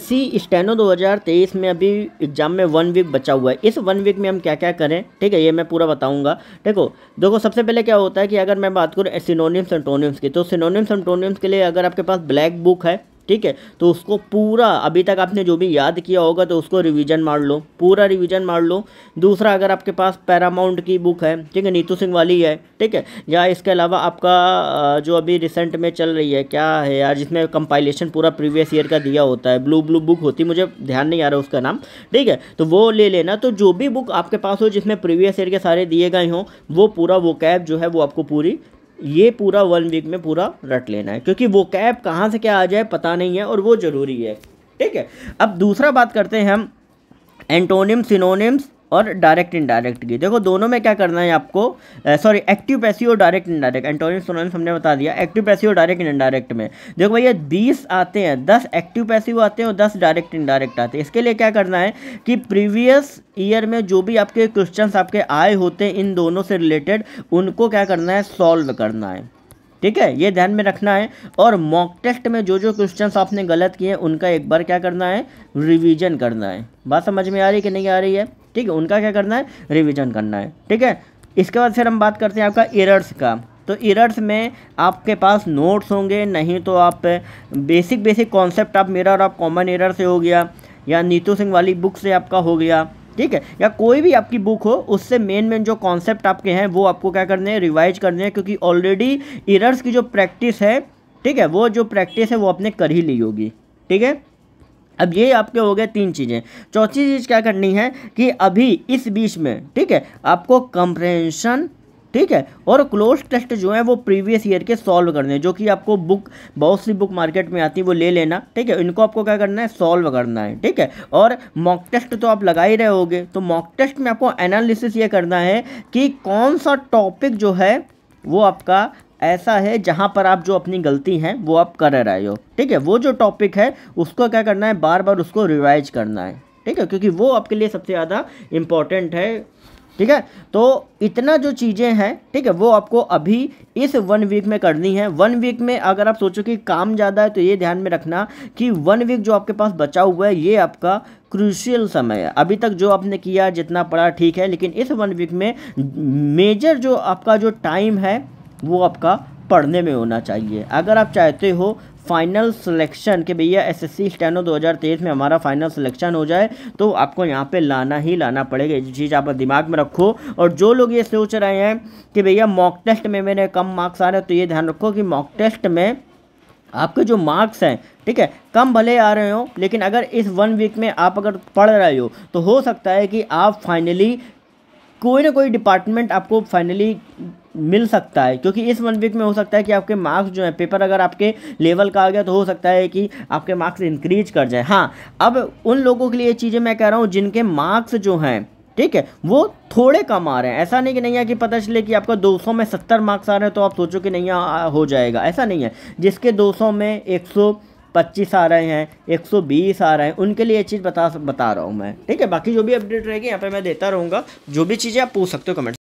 सी steno 2023 में अभी exam में वन वीक बचा हुआ है इस वन वीक में हम क्या क्या करें ठीक है ये मैं पूरा बताऊंगा देखो देखो सबसे पहले क्या होता है कि अगर मैं बात करूँ सिनोनिम्स एंटोनियम्स की तो सिनोनिम्स एंटोनियम्स के लिए अगर आपके पास ब्लैक बुक है ठीक है तो उसको पूरा अभी तक आपने जो भी याद किया होगा तो उसको रिवीजन मार लो पूरा रिवीजन मार लो दूसरा अगर आपके पास पैरामाउंट की बुक है ठीक है नीतू सिंह वाली है ठीक है या इसके अलावा आपका जो अभी रिसेंट में चल रही है क्या है यार जिसमें कंपाइलेशन पूरा प्रीवियस ईयर का दिया होता है ब्लू ब्लू बुक होती मुझे ध्यान नहीं आ रहा उसका नाम ठीक है तो वो ले लेना तो जो भी बुक आपके पास हो जिसमें प्रीवियस ईयर के सारे दिए गए हों वो पूरा वो कैब जो है वो आपको पूरी ये पूरा वन वीक में पूरा रट लेना है क्योंकि वो कैब कहाँ से क्या आ जाए पता नहीं है और वो ज़रूरी है ठीक है अब दूसरा बात करते हैं हम एंटोनिम्स सिनोनिम्स और डायरेक्ट इनडायरेक्ट की देखो दोनों में क्या करना है आपको सॉरी एक्टिव पैसिव और डायरेक्ट इनडायरेक्ट एंटोनियस सोनोनिम्स हमने बता दिया एक्टिव पैसिव और डायरेक्ट इनडायरेक्ट में देखो भैया बीस आते हैं दस एक्टिव पैसिव आते हैं और दस डायरेक्ट इनडायरेक्ट आते हैं इसके लिए क्या करना है कि प्रीवियस ईयर में जो भी आपके क्वेश्चन आपके आए होते हैं इन दोनों से रिलेटेड उनको क्या करना है सॉल्व करना है ठीक है ये ध्यान में रखना है और मॉक टेस्ट में जो जो क्वेश्चन आपने गलत किए हैं उनका एक बार क्या करना है रिविजन करना है बात समझ में आ रही है कि नहीं आ रही है ठीक है उनका क्या करना है रिविजन करना है ठीक है इसके बाद फिर हम बात करते हैं आपका एरर्स का तो एरर्स में आपके पास नोट्स होंगे नहीं तो आप बेसिक बेसिक कॉन्सेप्ट आप मेरा और आप कॉमन एरर से हो गया या नीतू सिंह वाली बुक से आपका हो गया ठीक है या कोई भी आपकी बुक हो उससे मेन मेन जो कॉन्सेप्ट आपके हैं वो आपको क्या करने हैं रिवाइज करने हैं क्योंकि ऑलरेडी इरर्स की जो प्रैक्टिस है ठीक है वो जो प्रैक्टिस है वो आपने कर ही ली होगी ठीक है अब ये आपके हो गए तीन चीज़ें चौथी चीज़ क्या करनी है कि अभी इस बीच में ठीक है आपको कंप्रेंशन ठीक है और क्लोज टेस्ट जो है वो प्रीवियस ईयर के सॉल्व करने जो कि आपको बुक बहुत सी बुक मार्केट में आती है वो ले लेना ठीक है इनको आपको क्या करना है सॉल्व करना है ठीक है और मॉक टेस्ट तो आप लगा ही रहे होगे तो मॉक टेस्ट में आपको एनालिसिस ये करना है कि कौन सा टॉपिक जो है वो आपका ऐसा है जहाँ पर आप जो अपनी गलती हैं वो आप कर रहे हो ठीक है वो जो टॉपिक है उसको क्या करना है बार बार उसको रिवाइज करना है ठीक है क्योंकि वो आपके लिए सबसे ज़्यादा इम्पॉर्टेंट है ठीक है तो इतना जो चीज़ें हैं ठीक है वो आपको अभी इस वन वीक में करनी है वन वीक में अगर आप सोचो कि काम ज़्यादा है तो ये ध्यान में रखना कि वन वीक जो आपके पास बचा हुआ है ये आपका क्रूशियल समय है अभी तक जो आपने किया जितना पड़ा ठीक है लेकिन इस वन वीक में मेजर जो आपका जो टाइम है वो आपका पढ़ने में होना चाहिए अगर आप चाहते हो फाइनल सिलेक्शन के भैया एस एस सी स्टेनो दो में हमारा फाइनल सिलेक्शन हो जाए तो आपको यहाँ पे लाना ही लाना पड़ेगा ये चीज़ आप दिमाग में रखो और जो लोग ये सोच रहे हैं कि भैया मॉक टेस्ट में मेरे कम मार्क्स आ रहे हैं तो ये ध्यान रखो कि मॉक टेस्ट में आपके जो मार्क्स हैं ठीक है कम भले आ रहे हो लेकिन अगर इस वन वीक में आप अगर पढ़ रहे हो तो हो सकता है कि आप फाइनली कोई ना कोई डिपार्टमेंट आपको फाइनली मिल सकता है क्योंकि इस वन वीक में हो सकता है कि आपके मार्क्स जो है पेपर अगर आपके लेवल का आ गया तो हो सकता है कि आपके मार्क्स इंक्रीज कर जाए हाँ अब उन लोगों के लिए चीज़ें मैं कह रहा हूँ जिनके मार्क्स जो हैं ठीक है वो थोड़े कम आ रहे हैं ऐसा नहीं कि नहीं है कि पता चले कि आपका 200 में 70 मार्क्स आ रहे हैं तो आप सोचो कि नहीं आ, हो जाएगा ऐसा नहीं है जिसके 200 में 125 पच्चीस आ रहे हैं एक सौ बीस आ रहे हैं उनके लिए ये चीज़ बता बता रहा हूँ मैं ठीक है बाकी जो भी अपडेट रहेगी यहाँ पे मैं देता रहूँगा जो भी चीज़ें आप पूछ सकते हो कमेंट